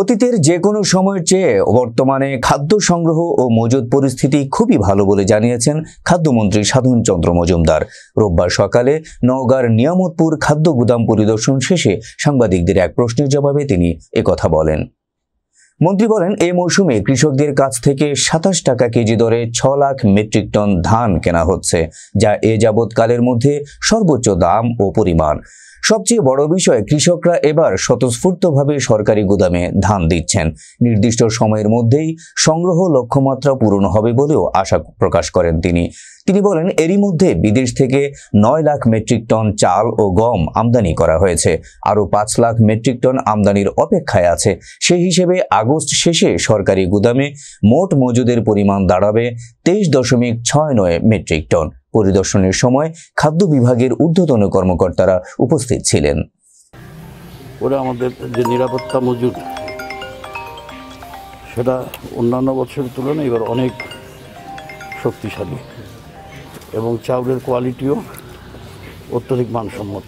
অতীতের যে কোনো সময়ের চেয়ে বর্তমানে খাদ্য সংগ্রহ ও মজুদ পরিস্থিতি খুবই ভালো বলে জানিয়েছেন খাদ্যমন্ত্রী সাধন চন্দ্র মজুমদার রোববার সকালে নওগাঁর নিয়ামতপুর খাদ্য গুদাম পরিদর্শন শেষে সাংবাদিকদের এক প্রশ্নের জবাবে তিনি একথা বলেন মন্ত্রী বলেন এ মৌসুমে কৃষকদের কাছ থেকে সাতাশ টাকা কেজি দরে ছ লাখ মেট্রিক টন ধান কেনা হচ্ছে যা এ যাবৎকালের মধ্যে সর্বোচ্চ দাম ও পরিমাণ সবচেয়ে বড় বিষয় কৃষকরা এবার স্বতঃস্ফূর্তভাবে সরকারি গুদামে ধান দিচ্ছেন নির্দিষ্ট সময়ের মধ্যেই সংগ্রহ লক্ষ্যমাত্রা পূরণ হবে বলেও আশা প্রকাশ করেন তিনি তিনি বলেন এরই মধ্যে বিদেশ থেকে নয় লাখ মেট্রিক টন চাল ও গম আমদানি করা হয়েছে আরও পাঁচ লাখ মেট্রিক টন আমদানির অপেক্ষায় আছে সেই হিসেবে আগস্ট শেষে সরকারি গুদামে মোট মজুদের পরিমাণ দাঁড়াবে তেইশ দশমিক ছয় নয় মেট্রিক টন পরিদর্শনের সময় খাদ্য বিভাগের ঊর্ধ্বতন কর্মকর্তারা উপস্থিত ছিলেন ওরা আমাদের যে নিরাপত্তা মজুর সেটা অন্যান্য বছরের তুলনায় এবার অনেক শক্তিশালী এবং চাউলের কোয়ালিটিও অত্যধিক মানসম্মত